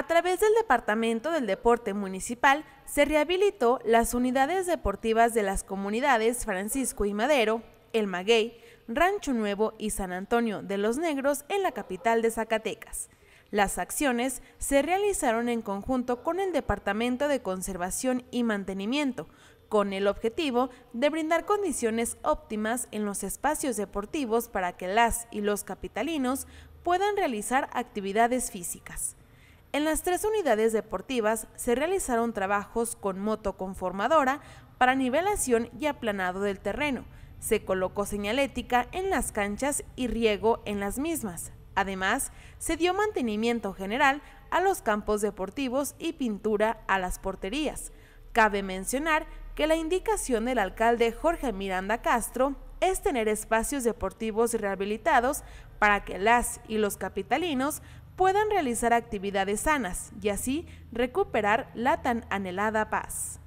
A través del Departamento del Deporte Municipal se rehabilitó las unidades deportivas de las comunidades Francisco y Madero, El Maguey, Rancho Nuevo y San Antonio de los Negros en la capital de Zacatecas. Las acciones se realizaron en conjunto con el Departamento de Conservación y Mantenimiento, con el objetivo de brindar condiciones óptimas en los espacios deportivos para que las y los capitalinos puedan realizar actividades físicas. En las tres unidades deportivas se realizaron trabajos con moto conformadora para nivelación y aplanado del terreno. Se colocó señalética en las canchas y riego en las mismas. Además, se dio mantenimiento general a los campos deportivos y pintura a las porterías. Cabe mencionar que la indicación del alcalde Jorge Miranda Castro es tener espacios deportivos rehabilitados para que las y los capitalinos puedan realizar actividades sanas y así recuperar la tan anhelada paz.